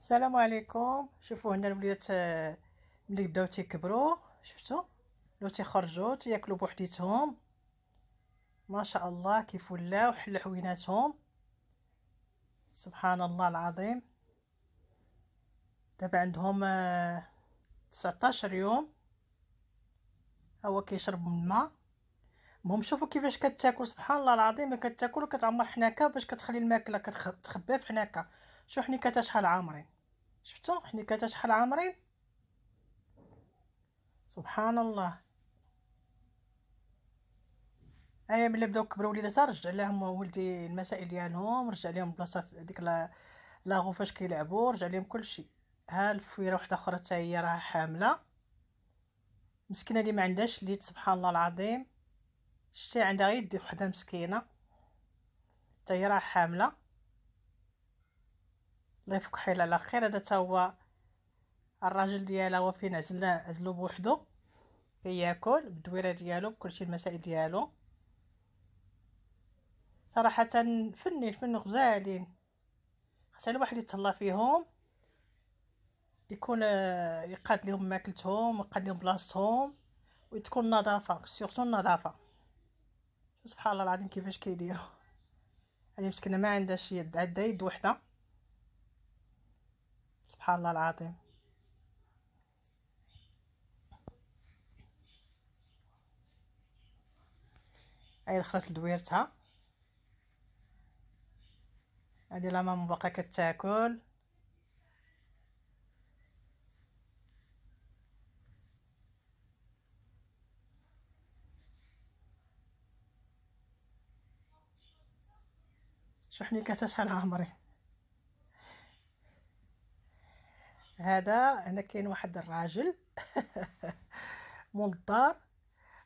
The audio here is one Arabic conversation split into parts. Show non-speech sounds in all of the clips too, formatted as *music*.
السلام عليكم شوفوا هنا الوليدات ملي بداو تيكبروا شفتوا لو تيخرجوا تياكلوا بوحديتهم ما شاء الله كيف ولاو حل حويناتهم سبحان الله العظيم دابا عندهم 19 يوم هو كيشرب من الماء المهم شوفوا كيفاش كتاكل سبحان الله العظيم كتاكل وكتعمر حناكه باش كتخلي الماكله كتخبى في حناكه حني حنيكات شحال عامرين حني حنيكات شحال عامرين سبحان الله ايا ملي بداو كبروا وليداتها رجع لهم ولدي المسائل ديالهم رجع لهم بلاصه ديك لا لا فاش كيلعبوا رجع لهم كلشي ها الفويره وحده اخرى حتى هي راها حامله مسكينه اللي ما عندهاش اللي سبحان الله العظيم شتي عندها غير يد وحده مسكينه حتى هي راها حامله الله يفك حيل على خير هذا تا هو الراجل ديالها هو فين عزلنا عزلو بوحدو كياكل بالدويره ديالو بكلشي المسائل ديالو صراحه فني الفن غزالين خصنا الواحد يتهلا فيهم يكون آه، يقاد لهم ماكلتهم يقاد لهم بلاصتهم وتكون نظافه سورتو النظافه سبحان الله العظيم كيفاش كيديروا هذه مسكينه ما عندها شي يد عندها يد وحده سبحان الله العظيم هاي دخلت لدويرتها هادي لا ماما باقا كتاكل شحني كاسه شحال عمري هذا هنا كاين واحد الراجل *laughs* مول الدار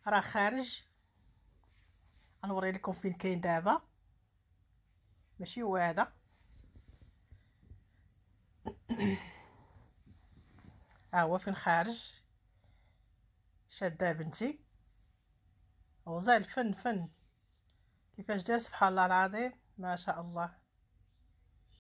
راه خارج غنوري لكم فين كاين دابا ماشي هو هذا *clears throat* ها هو فين خارج شاده بنتي وزال فن فن كيفاش دارت سبحان الله العظيم ما شاء الله